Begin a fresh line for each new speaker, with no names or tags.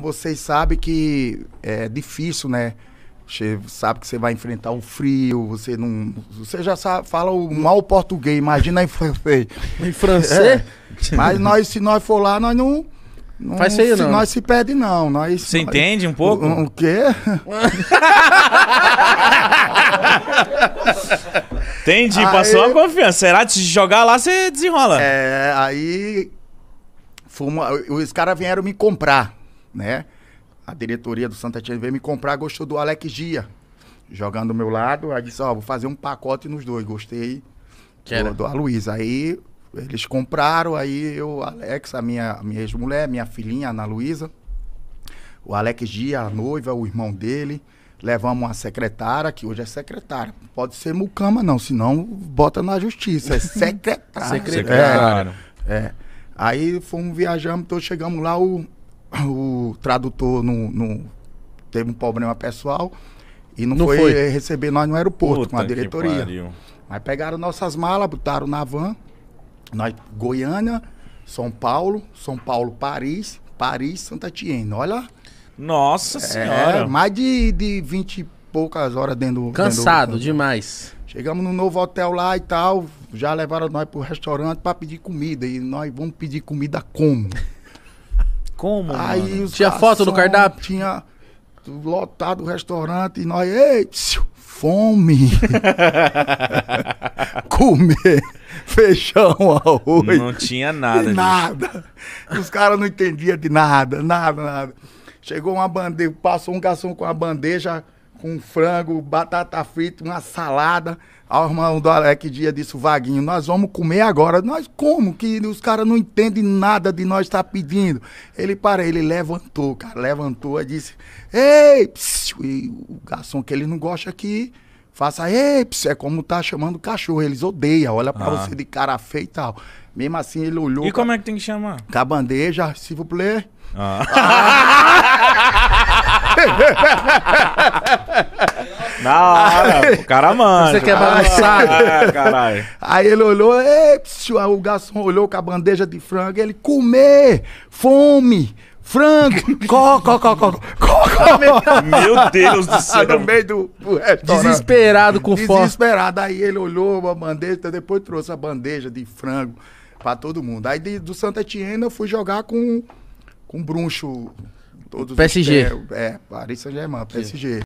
Vocês sabem que é difícil, né? Você sabe que você vai enfrentar o frio, você não. Você já sabe, fala o mal português, imagina em francês. Em francês? É. Mas nós, se nós for lá, nós não. Não, Faz feio, não. Nós se perde, não. Nós, Você nós... entende um pouco? O, o quê? Entendi, aí... passou a confiança. Será que se jogar lá, você desenrola? É, aí. os caras vieram me comprar né? A diretoria do Santa Tia veio me comprar, gostou do Alex Gia, jogando do meu lado. Aí disse, ó, oh, vou fazer um pacote nos dois. Gostei que do, do Aloysio. Aí eles compraram, aí eu, Alex, a minha, minha ex-mulher, minha filhinha, Ana Luísa, o Alex Dia, a noiva, o irmão dele, levamos uma secretária, que hoje é secretária. Pode ser mucama, não, senão bota na justiça. É secretária. secretária. É, é. Aí fomos, viajamos, então chegamos lá, o, o tradutor não, não teve um problema pessoal e não, não foi, foi, receber nós no aeroporto Puta com a diretoria. Mas pegaram nossas malas, botaram na van, nós, Goiânia, São Paulo, São Paulo, Paris, Paris, Santa Tiena. Olha. Nossa é, Senhora! Mais de, de 20 e poucas horas dentro do. Cansado dentro, demais. Chegamos no novo hotel lá e tal. Já levaram nós pro restaurante para pedir comida. E nós vamos pedir comida como? como, Aí, Tinha foto no cardápio? Tinha lotado o restaurante e nós, ei, fome. Comer feijão, arroz. Não tinha nada. Nada. Os caras não entendiam de nada, nada, nada. Chegou uma bandeja, passou um garçom com a bandeja com frango, batata frita, uma salada. Ao ah, irmão do Alec dia disse, Vaguinho, nós vamos comer agora. Nós como? Que os caras não entendem nada de nós estar tá pedindo. Ele para, ele levantou, cara, levantou e disse, ei, psiu, e o garçom que ele não gosta aqui, faça, ei, psiu, é como tá chamando o cachorro, eles odeiam, olha para ah. você de cara feia e tal. Mesmo assim, ele olhou. E como é que tem que chamar? Com a bandeja, se for player. Ah. ah. Na hora, o cara manda. Você quer balançar? É, caralho. Aí ele olhou, o garçom olhou com a bandeja de frango, ele comer, fome frango, co, co, co, co, co, Meu Deus do céu. no meio do, do Desesperado com fome. Desesperado. Aí ele olhou a bandeja, depois trouxe a bandeja de frango pra todo mundo. Aí de, do Santa Etienne eu fui jogar com, com um bruncho Todos PSG. Os, é, é, Paris Saint-Germain, PSG.